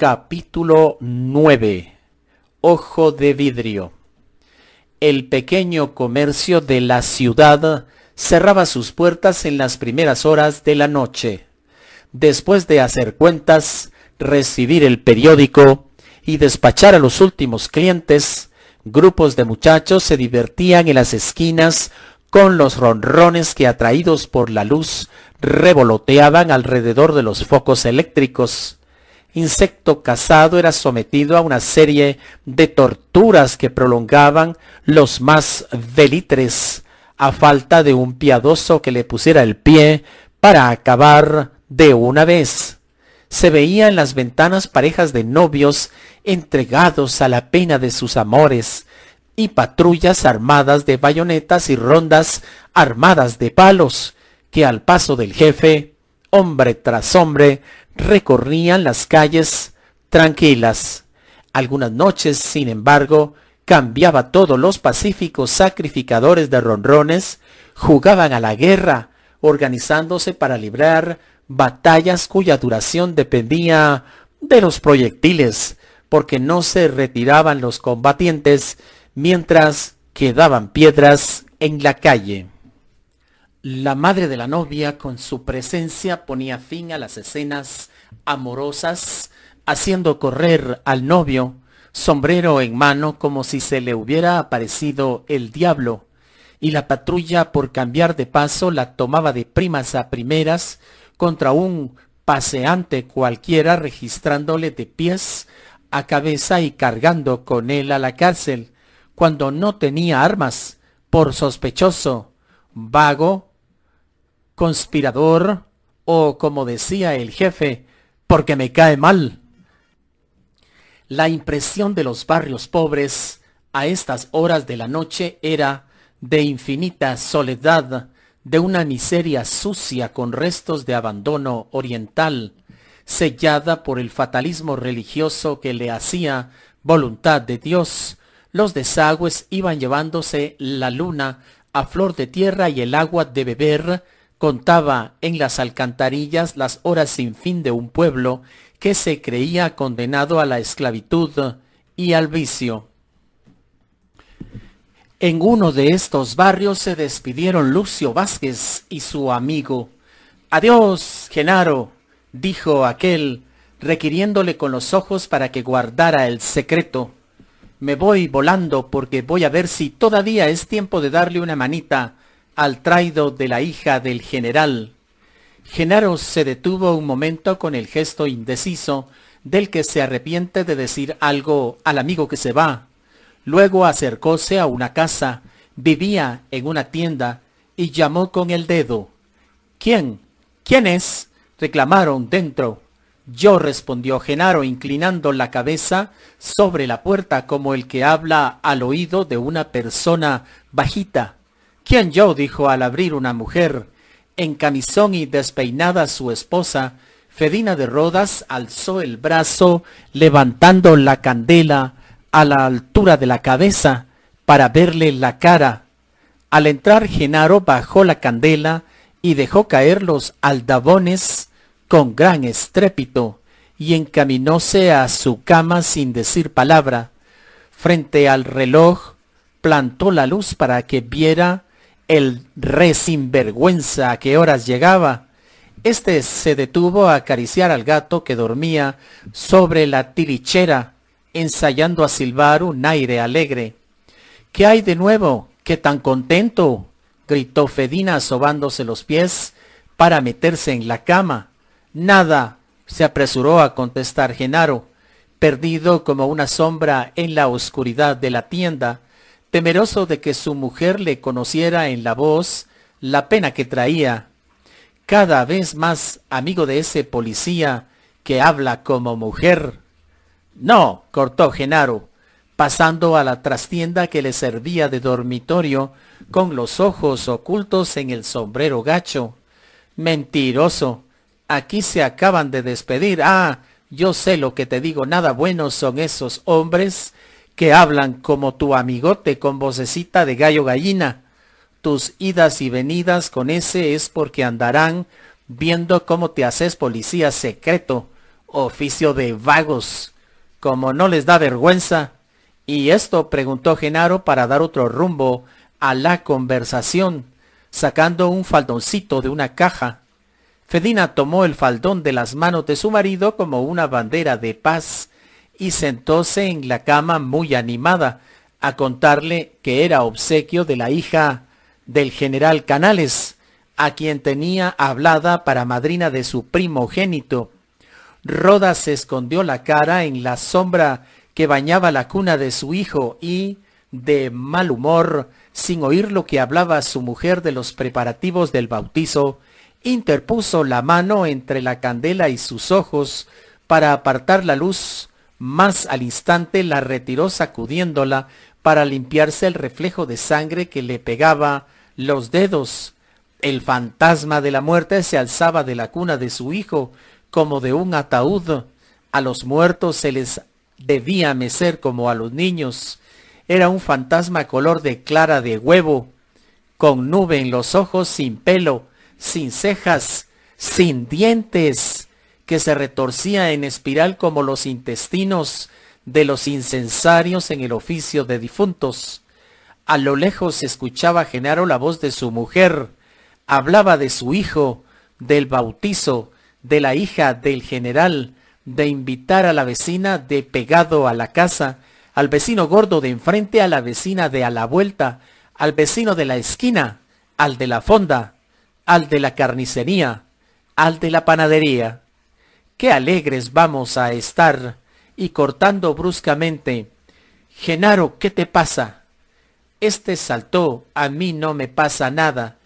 Capítulo 9. Ojo de vidrio. El pequeño comercio de la ciudad cerraba sus puertas en las primeras horas de la noche. Después de hacer cuentas, recibir el periódico y despachar a los últimos clientes, grupos de muchachos se divertían en las esquinas con los ronrones que atraídos por la luz revoloteaban alrededor de los focos eléctricos insecto cazado era sometido a una serie de torturas que prolongaban los más delitres, a falta de un piadoso que le pusiera el pie para acabar de una vez. Se veía en las ventanas parejas de novios entregados a la pena de sus amores, y patrullas armadas de bayonetas y rondas armadas de palos, que al paso del jefe hombre tras hombre, recorrían las calles tranquilas. Algunas noches, sin embargo, cambiaba todo. Los pacíficos sacrificadores de ronrones jugaban a la guerra, organizándose para librar batallas cuya duración dependía de los proyectiles, porque no se retiraban los combatientes mientras quedaban piedras en la calle. La madre de la novia con su presencia ponía fin a las escenas amorosas, haciendo correr al novio, sombrero en mano como si se le hubiera aparecido el diablo, y la patrulla por cambiar de paso la tomaba de primas a primeras contra un paseante cualquiera registrándole de pies a cabeza y cargando con él a la cárcel, cuando no tenía armas, por sospechoso, vago conspirador o, como decía el jefe, porque me cae mal. La impresión de los barrios pobres a estas horas de la noche era de infinita soledad, de una miseria sucia con restos de abandono oriental, sellada por el fatalismo religioso que le hacía voluntad de Dios. Los desagües iban llevándose la luna a flor de tierra y el agua de beber contaba en las alcantarillas las horas sin fin de un pueblo que se creía condenado a la esclavitud y al vicio. En uno de estos barrios se despidieron Lucio Vázquez y su amigo. Adiós, Genaro, dijo aquel, requiriéndole con los ojos para que guardara el secreto. Me voy volando porque voy a ver si todavía es tiempo de darle una manita al traido de la hija del general. Genaro se detuvo un momento con el gesto indeciso del que se arrepiente de decir algo al amigo que se va. Luego acercóse a una casa, vivía en una tienda y llamó con el dedo. ¿Quién? ¿Quién es? reclamaron dentro. Yo respondió Genaro inclinando la cabeza sobre la puerta como el que habla al oído de una persona bajita yo? dijo al abrir una mujer. En camisón y despeinada su esposa, Fedina de Rodas alzó el brazo, levantando la candela a la altura de la cabeza para verle la cara. Al entrar Genaro bajó la candela y dejó caer los aldabones con gran estrépito y encaminóse a su cama sin decir palabra. Frente al reloj plantó la luz para que viera el re sinvergüenza a qué horas llegaba. Este se detuvo a acariciar al gato que dormía sobre la tilichera, ensayando a silbar un aire alegre. ¿Qué hay de nuevo? ¿Qué tan contento? gritó Fedina sobándose los pies para meterse en la cama. Nada, se apresuró a contestar Genaro, perdido como una sombra en la oscuridad de la tienda temeroso de que su mujer le conociera en la voz la pena que traía, cada vez más amigo de ese policía que habla como mujer. No, cortó Genaro, pasando a la trastienda que le servía de dormitorio, con los ojos ocultos en el sombrero gacho. Mentiroso, aquí se acaban de despedir. Ah, yo sé lo que te digo, nada bueno son esos hombres que hablan como tu amigote con vocecita de gallo gallina. Tus idas y venidas con ese es porque andarán viendo cómo te haces policía secreto, oficio de vagos, como no les da vergüenza. Y esto preguntó Genaro para dar otro rumbo a la conversación, sacando un faldoncito de una caja. Fedina tomó el faldón de las manos de su marido como una bandera de paz y sentóse en la cama muy animada a contarle que era obsequio de la hija del general Canales, a quien tenía hablada para madrina de su primogénito. Roda se escondió la cara en la sombra que bañaba la cuna de su hijo y, de mal humor, sin oír lo que hablaba su mujer de los preparativos del bautizo, interpuso la mano entre la candela y sus ojos para apartar la luz mas al instante la retiró sacudiéndola para limpiarse el reflejo de sangre que le pegaba los dedos. El fantasma de la muerte se alzaba de la cuna de su hijo como de un ataúd. A los muertos se les debía mecer como a los niños. Era un fantasma color de clara de huevo, con nube en los ojos, sin pelo, sin cejas, sin dientes que se retorcía en espiral como los intestinos de los incensarios en el oficio de difuntos. A lo lejos escuchaba Genaro la voz de su mujer, hablaba de su hijo, del bautizo, de la hija del general, de invitar a la vecina de pegado a la casa, al vecino gordo de enfrente, a la vecina de a la vuelta, al vecino de la esquina, al de la fonda, al de la carnicería, al de la panadería qué alegres vamos a estar. Y cortando bruscamente, Genaro, ¿qué te pasa? Este saltó, a mí no me pasa nada.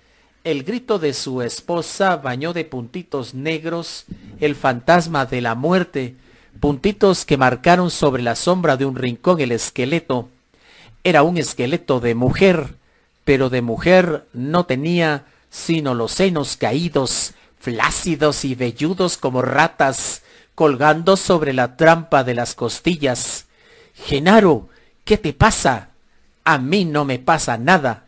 El grito de su esposa bañó de puntitos negros el fantasma de la muerte, puntitos que marcaron sobre la sombra de un rincón el esqueleto. Era un esqueleto de mujer, pero de mujer no tenía sino los senos caídos, flácidos y velludos como ratas, colgando sobre la trampa de las costillas. Genaro, ¿qué te pasa? A mí no me pasa nada.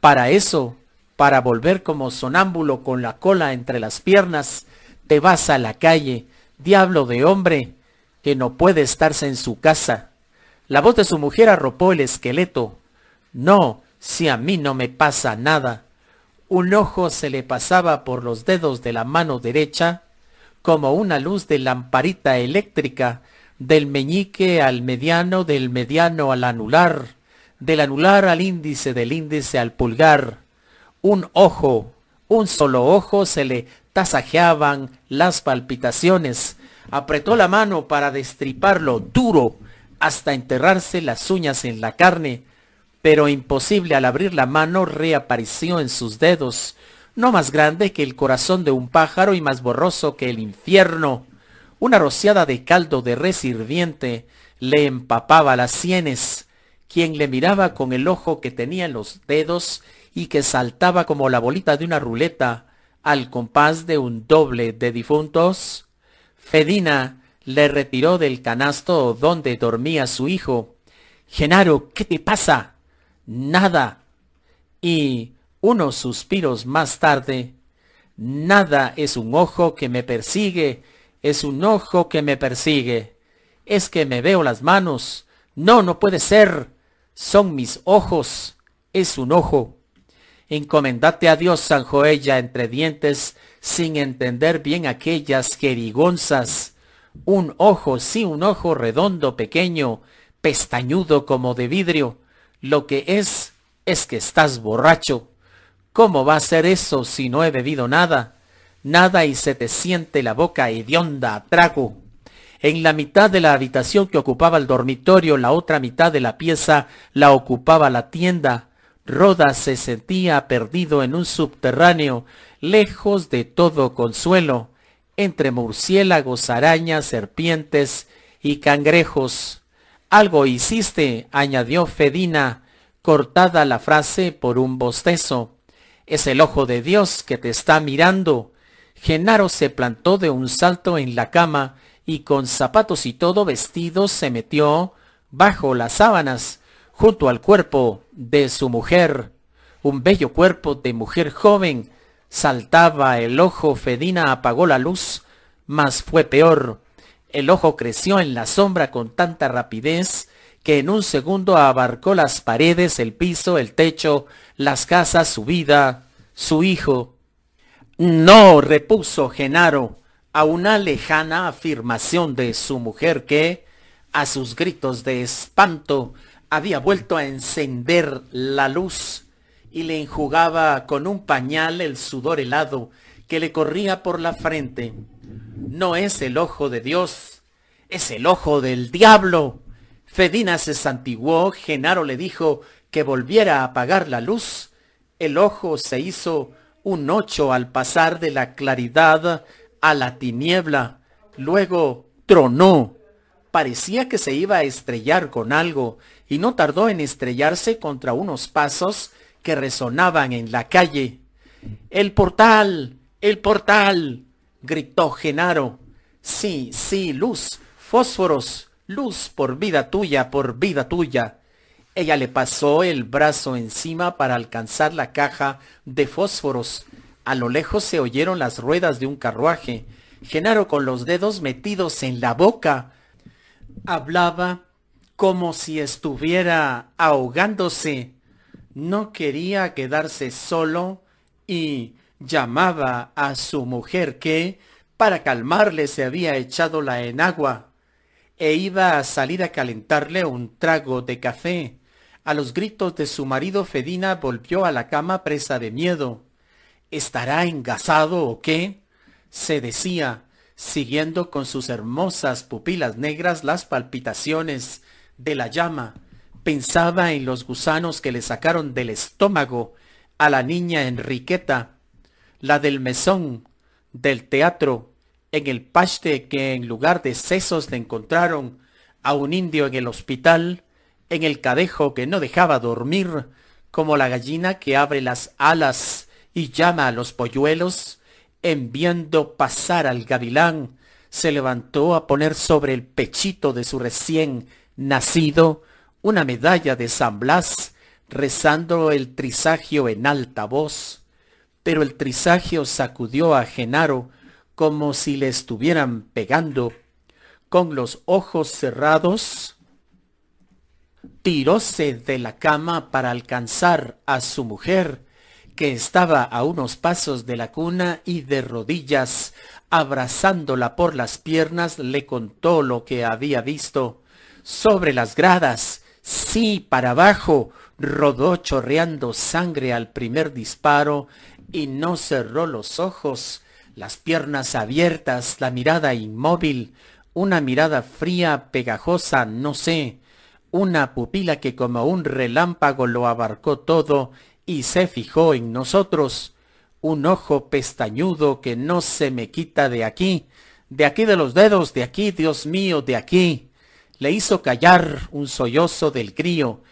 Para eso, para volver como sonámbulo con la cola entre las piernas, te vas a la calle, diablo de hombre, que no puede estarse en su casa. La voz de su mujer arropó el esqueleto. No, si a mí no me pasa nada un ojo se le pasaba por los dedos de la mano derecha, como una luz de lamparita eléctrica, del meñique al mediano, del mediano al anular, del anular al índice, del índice al pulgar. Un ojo, un solo ojo se le tasajeaban las palpitaciones. Apretó la mano para destriparlo duro hasta enterrarse las uñas en la carne pero imposible al abrir la mano reapareció en sus dedos, no más grande que el corazón de un pájaro y más borroso que el infierno. Una rociada de caldo de res hirviente le empapaba las sienes, quien le miraba con el ojo que tenía en los dedos y que saltaba como la bolita de una ruleta al compás de un doble de difuntos. Fedina le retiró del canasto donde dormía su hijo. Genaro, ¿qué te pasa? nada. Y unos suspiros más tarde, nada es un ojo que me persigue, es un ojo que me persigue. Es que me veo las manos. No, no puede ser. Son mis ojos. Es un ojo. Encomendate a Dios, San Joella, entre dientes, sin entender bien aquellas querigonzas Un ojo, sí, un ojo redondo, pequeño, pestañudo como de vidrio, lo que es es que estás borracho. ¿Cómo va a ser eso si no he bebido nada? Nada y se te siente la boca hedionda a trago. En la mitad de la habitación que ocupaba el dormitorio, la otra mitad de la pieza la ocupaba la tienda. Roda se sentía perdido en un subterráneo, lejos de todo consuelo, entre murciélagos, arañas, serpientes y cangrejos. Algo hiciste, añadió Fedina, cortada la frase por un bostezo. Es el ojo de Dios que te está mirando. Genaro se plantó de un salto en la cama y con zapatos y todo vestido se metió bajo las sábanas, junto al cuerpo de su mujer. Un bello cuerpo de mujer joven. Saltaba el ojo, Fedina apagó la luz, mas fue peor. El ojo creció en la sombra con tanta rapidez que en un segundo abarcó las paredes, el piso, el techo, las casas, su vida, su hijo. No, repuso Genaro a una lejana afirmación de su mujer que, a sus gritos de espanto, había vuelto a encender la luz y le enjugaba con un pañal el sudor helado que le corría por la frente no es el ojo de Dios, es el ojo del diablo. Fedina se santiguó, Genaro le dijo que volviera a apagar la luz. El ojo se hizo un ocho al pasar de la claridad a la tiniebla. Luego tronó. Parecía que se iba a estrellar con algo y no tardó en estrellarse contra unos pasos que resonaban en la calle. El portal, el portal, gritó Genaro. Sí, sí, luz, fósforos, luz por vida tuya, por vida tuya. Ella le pasó el brazo encima para alcanzar la caja de fósforos. A lo lejos se oyeron las ruedas de un carruaje. Genaro con los dedos metidos en la boca. Hablaba como si estuviera ahogándose. No quería quedarse solo y llamaba a su mujer que, para calmarle, se había echado la enagua e iba a salir a calentarle un trago de café. A los gritos de su marido, Fedina volvió a la cama presa de miedo. ¿Estará engasado o qué? se decía, siguiendo con sus hermosas pupilas negras las palpitaciones de la llama. Pensaba en los gusanos que le sacaron del estómago a la niña Enriqueta la del mesón, del teatro, en el paste que en lugar de sesos le encontraron, a un indio en el hospital, en el cadejo que no dejaba dormir, como la gallina que abre las alas y llama a los polluelos, en viendo pasar al gavilán, se levantó a poner sobre el pechito de su recién nacido una medalla de San Blas, rezando el trisagio en alta voz pero el trisagio sacudió a Genaro como si le estuvieran pegando. Con los ojos cerrados, tiróse de la cama para alcanzar a su mujer, que estaba a unos pasos de la cuna y de rodillas, abrazándola por las piernas, le contó lo que había visto. Sobre las gradas, sí para abajo, rodó chorreando sangre al primer disparo y no cerró los ojos, las piernas abiertas, la mirada inmóvil, una mirada fría, pegajosa, no sé, una pupila que como un relámpago lo abarcó todo y se fijó en nosotros, un ojo pestañudo que no se me quita de aquí, de aquí de los dedos, de aquí, Dios mío, de aquí. Le hizo callar un sollozo del crío,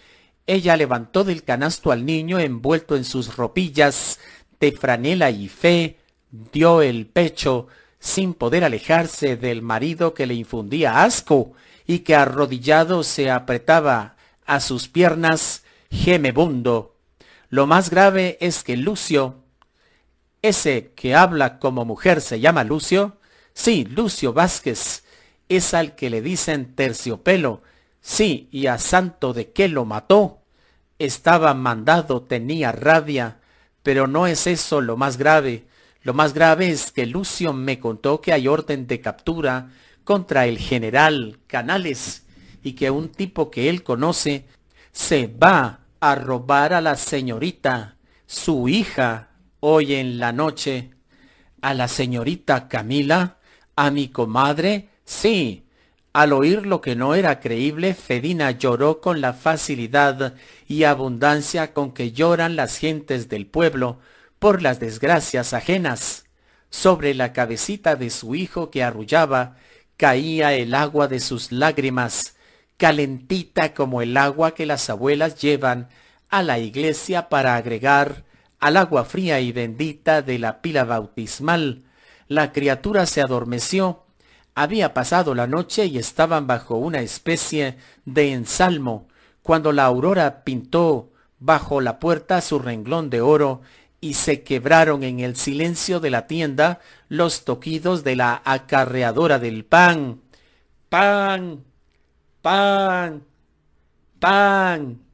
ella levantó del canasto al niño envuelto en sus ropillas de franela y fe, dio el pecho, sin poder alejarse del marido que le infundía asco y que arrodillado se apretaba a sus piernas, gemebundo. Lo más grave es que Lucio, ese que habla como mujer se llama Lucio, sí, Lucio Vázquez, es al que le dicen terciopelo, sí, y a santo de que lo mató, estaba mandado, tenía rabia, pero no es eso lo más grave. Lo más grave es que Lucio me contó que hay orden de captura contra el general Canales y que un tipo que él conoce se va a robar a la señorita, su hija, hoy en la noche. ¿A la señorita Camila? ¿A mi comadre? Sí, al oír lo que no era creíble, Fedina lloró con la facilidad y abundancia con que lloran las gentes del pueblo por las desgracias ajenas. Sobre la cabecita de su hijo que arrullaba caía el agua de sus lágrimas, calentita como el agua que las abuelas llevan a la iglesia para agregar al agua fría y bendita de la pila bautismal. La criatura se adormeció había pasado la noche y estaban bajo una especie de ensalmo, cuando la aurora pintó bajo la puerta su renglón de oro y se quebraron en el silencio de la tienda los toquidos de la acarreadora del pan. Pan, pan, pan.